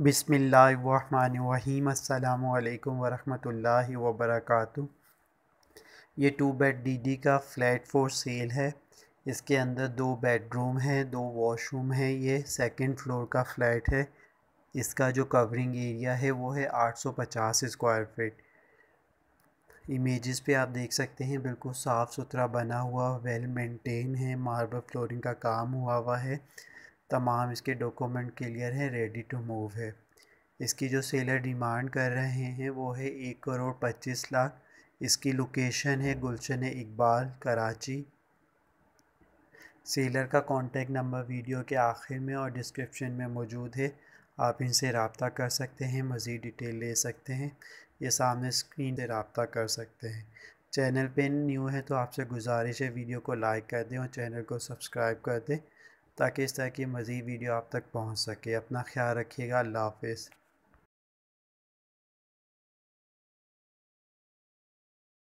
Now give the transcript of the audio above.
बिसमीम अल्लाम वरहमल वबरक ये टू बेड डीडी का फ्लैट फॉर सेल है इसके अंदर दो बेडरूम है दो वॉशरूम है ये सेकंड फ्लोर का फ्लैट है इसका जो कवरिंग एरिया है वो है 850 स्क्वायर फीट इमेजेस पे आप देख सकते हैं बिल्कुल साफ़ सुथरा बना हुआ वेल मेंटेन है मार्बल फ्लोरिंग का काम हुआ हुआ है तमाम इसके डॉक्यूमेंट क्लियर हैं रेडी टू मूव है इसकी जो सेलर डिमांड कर रहे हैं वो है एक करोड़ पच्चीस लाख इसकी लोकेशन है गुलशन इकबाल कराची सेलर का कॉन्टेक्ट नंबर वीडियो के आखिर में और डिस्क्रिप्शन में मौजूद है आप इनसे रबता कर सकते हैं मज़ीद डिटेल ले सकते हैं ये सामने स्क्रीन से रबता कर सकते हैं चैनल पे न्यू है तो आपसे गुजारिश है वीडियो को लाइक कर दें और चैनल को सब्सक्राइब कर दें ताकि इस तरह की मज़ीद वीडियो आप तक पहुँच सके अपना ख्याल रखिएगा अल्लाह हाफिज़